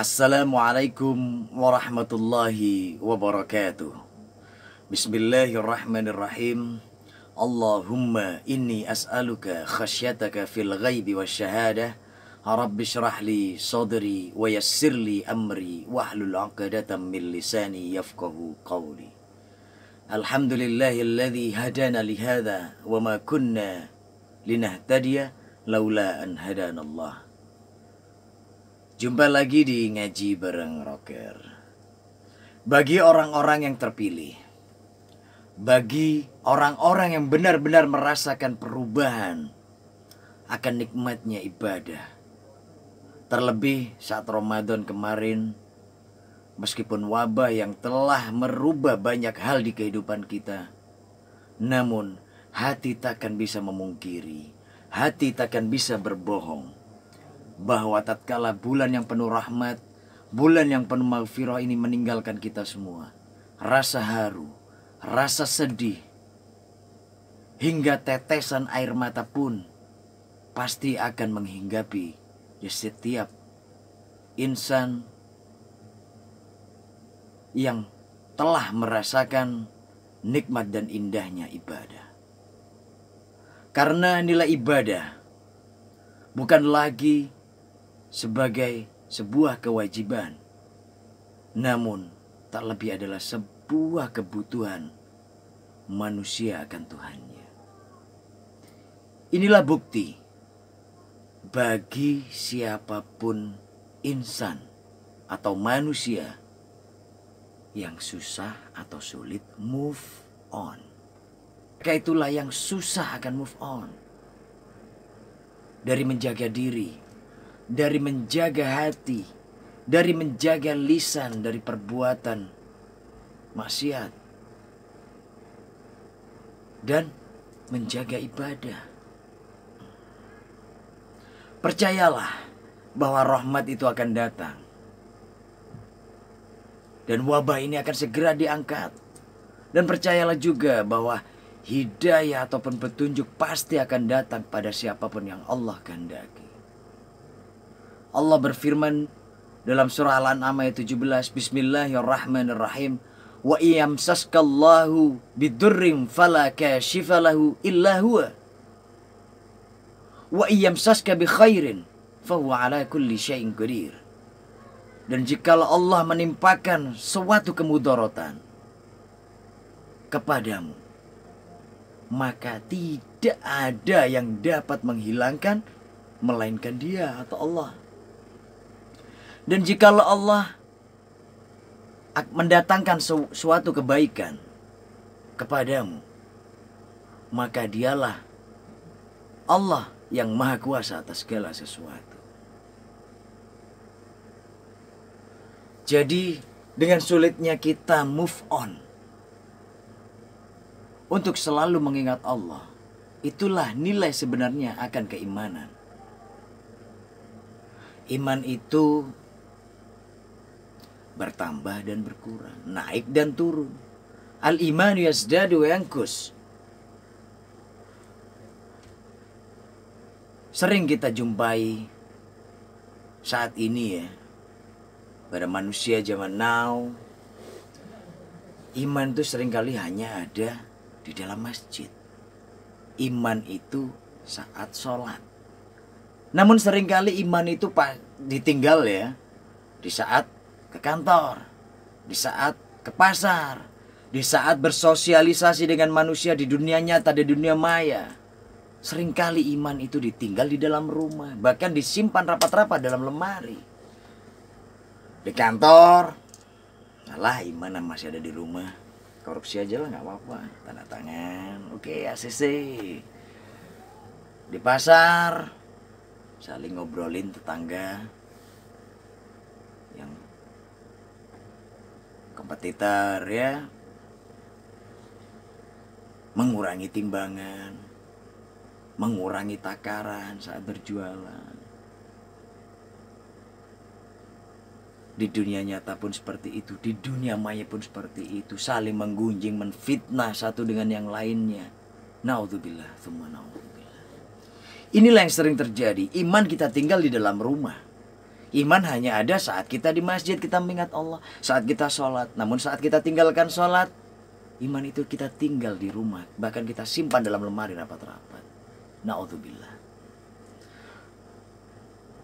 Assalamualaikum warahmatullahi wabarakatuh Bismillahirrahmanirrahim Allahumma inni as'aluka khasyataka fil ghaibi wa syahadah Rabbi syrah li sadri wa yassir li amri wahlul aqdatan min lisani yafqahu qawli Alhamdulillahilladzi hadana li hadha wa ma kunna linahtadiya laula an hadanallah Jumpa lagi di Ngaji Bareng Rocker. Bagi orang-orang yang terpilih, bagi orang-orang yang benar-benar merasakan perubahan akan nikmatnya ibadah. Terlebih saat Ramadan kemarin, meskipun wabah yang telah merubah banyak hal di kehidupan kita, namun hati takkan bisa memungkiri, hati takkan bisa berbohong bahwa tatkala bulan yang penuh rahmat, bulan yang penuh maghfirah ini meninggalkan kita semua. Rasa haru, rasa sedih, hingga tetesan air mata pun pasti akan menghinggapi di ya setiap insan yang telah merasakan nikmat dan indahnya ibadah. Karena nilai ibadah bukan lagi sebagai sebuah kewajiban, namun tak lebih adalah sebuah kebutuhan manusia akan Tuhannya. Inilah bukti bagi siapapun insan atau manusia yang susah atau sulit move on. Maka itulah yang susah akan move on. Dari menjaga diri, dari menjaga hati, dari menjaga lisan dari perbuatan maksiat dan menjaga ibadah. Percayalah bahwa rahmat itu akan datang. Dan wabah ini akan segera diangkat. Dan percayalah juga bahwa hidayah ataupun petunjuk pasti akan datang pada siapapun yang Allah kehendaki. Allah berfirman dalam surah Al-An'am ayat 17 Bismillahirrahmanirrahim wa iyamsaskallahu bidurrim fala kashifa lahu illa huwa wa iyamsaska bi khairin fahuwa ala kulli syai'in qadir dan jika Allah menimpakan suatu kemudorotan kepadamu maka tidak ada yang dapat menghilangkan melainkan dia atau Allah dan jikalau Allah mendatangkan suatu kebaikan kepadamu, maka dialah Allah yang maha kuasa atas segala sesuatu. Jadi dengan sulitnya kita move on untuk selalu mengingat Allah. Itulah nilai sebenarnya akan keimanan. Iman itu bertambah dan berkurang, naik dan turun. Al-iman yasdadu yangkus. Sering kita jumpai saat ini ya, pada manusia zaman now, iman itu seringkali hanya ada di dalam masjid. Iman itu saat sholat. Namun seringkali iman itu ditinggal ya di saat ke kantor, di saat ke pasar, di saat bersosialisasi dengan manusia di dunia nyata, di dunia maya. Seringkali iman itu ditinggal di dalam rumah, bahkan disimpan rapat-rapat dalam lemari. Di kantor, alah iman masih ada di rumah. Korupsi aja lah gak apa-apa, tanda tangan, oke okay, ACC. Di pasar, saling ngobrolin tetangga, kompetitor ya mengurangi timbangan mengurangi takaran saat berjualan di dunia nyata pun seperti itu di dunia maya pun seperti itu saling menggunjing menfitnah satu dengan yang lainnya naudzubillah semua naudzubillah inilah yang sering terjadi iman kita tinggal di dalam rumah Iman hanya ada saat kita di masjid kita mengingat Allah, saat kita sholat. Namun saat kita tinggalkan sholat, iman itu kita tinggal di rumah, bahkan kita simpan dalam lemari rapat-rapat. Naudzubillah.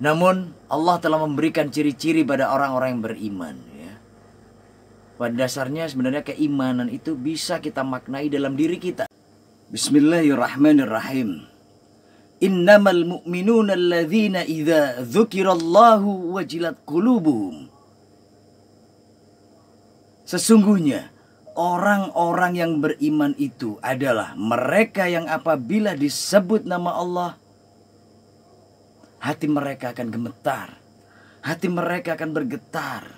Namun Allah telah memberikan ciri-ciri pada orang-orang yang beriman. Ya. Pada dasarnya sebenarnya keimanan itu bisa kita maknai dalam diri kita. Bismillahirrahmanirrahim innamal mu'minuna alladhina idza dzukirallahu wajilat kulubuhum. Sesungguhnya orang-orang yang beriman itu adalah mereka yang apabila disebut nama Allah hati mereka akan gemetar hati mereka akan bergetar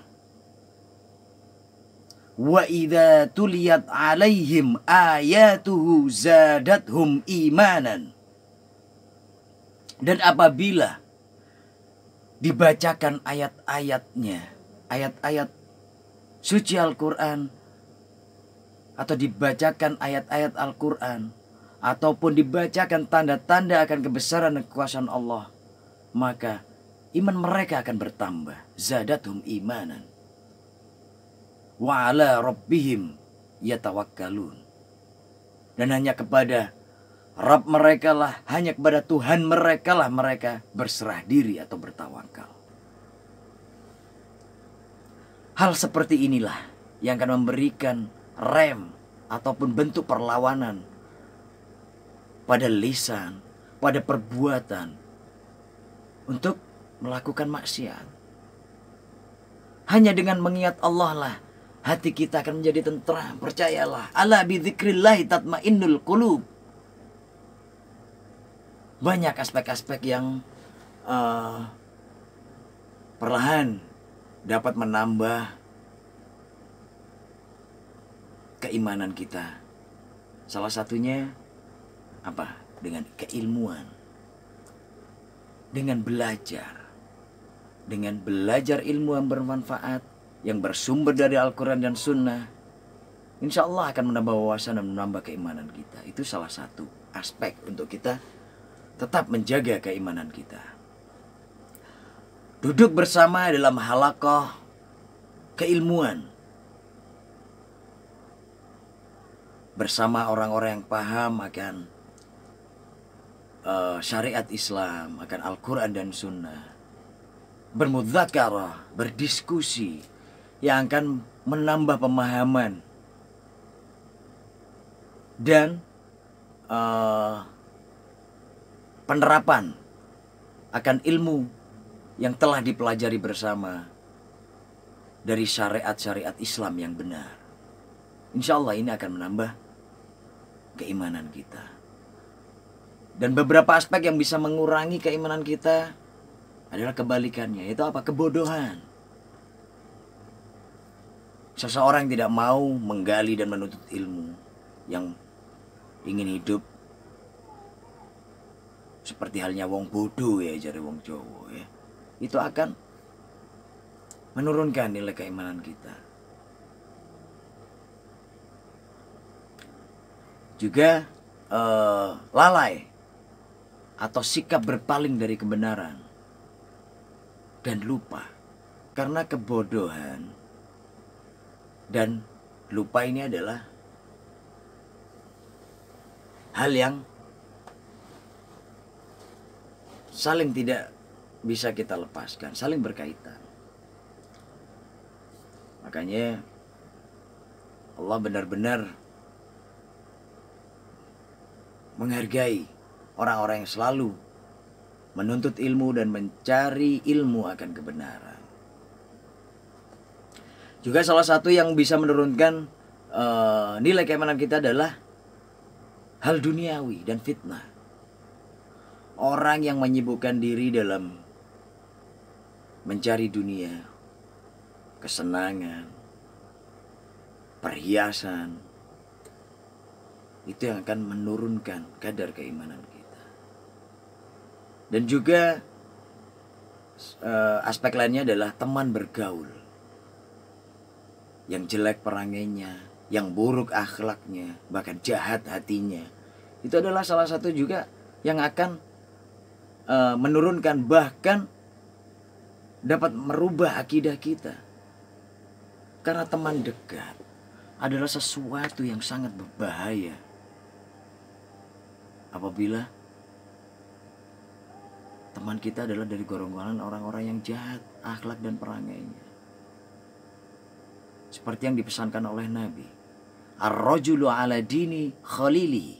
wa idha tuliyat alaihim ayatuhu zadathum imanan dan apabila dibacakan ayat-ayatnya, ayat-ayat suci Al-Quran, atau dibacakan ayat-ayat Al-Quran, ataupun dibacakan tanda-tanda akan kebesaran dan kekuasaan Allah, maka iman mereka akan bertambah. Zadatum imanan. Wa ala rabbihim yatawakkalun. Dan hanya kepada Rab mereka lah, hanya kepada Tuhan mereka lah mereka berserah diri atau bertawakal. Hal seperti inilah yang akan memberikan rem ataupun bentuk perlawanan pada lisan, pada perbuatan untuk melakukan maksiat. Hanya dengan mengingat Allah lah hati kita akan menjadi tentram, percayalah. Allah bi dzikrillah tatmainnul qulub banyak aspek-aspek yang uh, perlahan dapat menambah keimanan kita. Salah satunya apa? Dengan keilmuan. Dengan belajar. Dengan belajar ilmu yang bermanfaat yang bersumber dari Al-Quran dan Sunnah. Insya Allah akan menambah wawasan dan menambah keimanan kita. Itu salah satu aspek untuk kita tetap menjaga keimanan kita. Duduk bersama dalam halakoh keilmuan. Bersama orang-orang yang paham akan uh, syariat Islam, akan Al-Quran dan Sunnah. Bermudzakarah, berdiskusi yang akan menambah pemahaman dan uh, penerapan akan ilmu yang telah dipelajari bersama dari syariat-syariat Islam yang benar. Insya Allah ini akan menambah keimanan kita. Dan beberapa aspek yang bisa mengurangi keimanan kita adalah kebalikannya, yaitu apa? Kebodohan. Seseorang tidak mau menggali dan menuntut ilmu yang ingin hidup seperti halnya wong bodoh ya jari wong Jawa ya itu akan menurunkan nilai keimanan kita juga uh, lalai atau sikap berpaling dari kebenaran dan lupa karena kebodohan dan lupa ini adalah hal yang saling tidak bisa kita lepaskan, saling berkaitan. Makanya Allah benar-benar menghargai orang-orang yang selalu menuntut ilmu dan mencari ilmu akan kebenaran. Juga salah satu yang bisa menurunkan uh, nilai keimanan kita adalah hal duniawi dan fitnah orang yang menyibukkan diri dalam mencari dunia, kesenangan, perhiasan, itu yang akan menurunkan kadar keimanan kita. Dan juga eh, aspek lainnya adalah teman bergaul. Yang jelek perangainya, yang buruk akhlaknya, bahkan jahat hatinya. Itu adalah salah satu juga yang akan Eh, menurunkan bahkan dapat merubah akidah kita. Karena teman dekat adalah sesuatu yang sangat berbahaya. Apabila teman kita adalah dari gorong gorong-gorongan orang-orang yang jahat, akhlak dan perangainya. Seperti yang dipesankan oleh Nabi. Ar-rajulu ala dini khalili.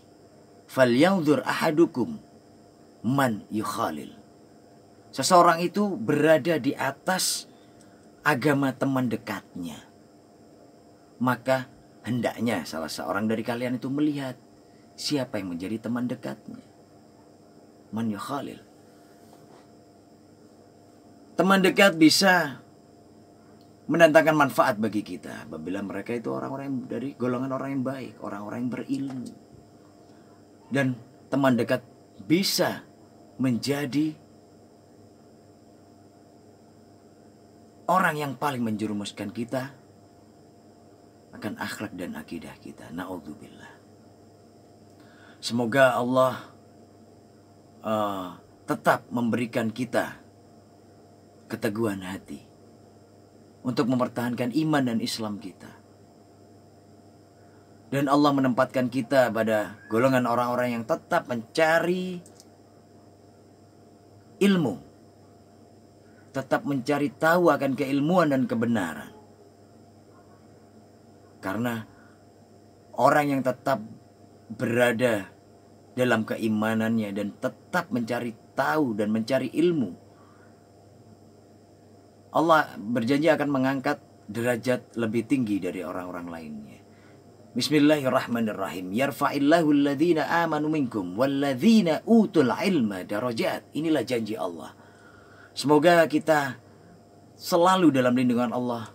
Falyanzur ahadukum man yukhalil. Seseorang itu berada di atas agama teman dekatnya. Maka hendaknya salah seorang dari kalian itu melihat siapa yang menjadi teman dekatnya. Man yukhalil. Teman dekat bisa mendatangkan manfaat bagi kita apabila mereka itu orang-orang dari golongan orang yang baik, orang-orang yang berilmu. Dan teman dekat bisa menjadi orang yang paling menjerumuskan kita akan akhlak dan akidah kita. Naudzubillah. Semoga Allah uh, tetap memberikan kita keteguhan hati untuk mempertahankan iman dan Islam kita. Dan Allah menempatkan kita pada golongan orang-orang yang tetap mencari ilmu. Tetap mencari tahu akan keilmuan dan kebenaran. Karena orang yang tetap berada dalam keimanannya dan tetap mencari tahu dan mencari ilmu. Allah berjanji akan mengangkat derajat lebih tinggi dari orang-orang lainnya. Bismillahirrahmanirrahim. Yarfa'illahu alladhina amanu minkum walladhina utul ilma darajat. Inilah janji Allah. Semoga kita selalu dalam lindungan Allah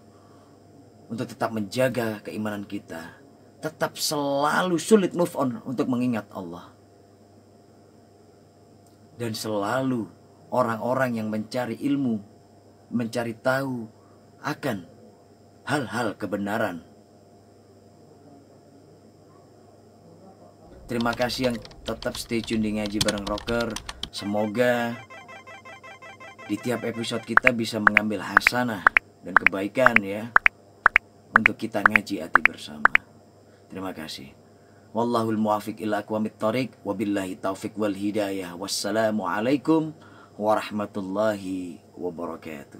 untuk tetap menjaga keimanan kita, tetap selalu sulit move on untuk mengingat Allah. Dan selalu orang-orang yang mencari ilmu, mencari tahu akan hal-hal kebenaran Terima kasih yang tetap stay tune di ngaji bareng rocker. Semoga di tiap episode kita bisa mengambil hasanah dan kebaikan ya untuk kita ngaji hati bersama. Terima kasih. Wallahul muwafiq ila aqwamit thoriq wabillahi taufik wal hidayah. Wassalamualaikum warahmatullahi wabarakatuh.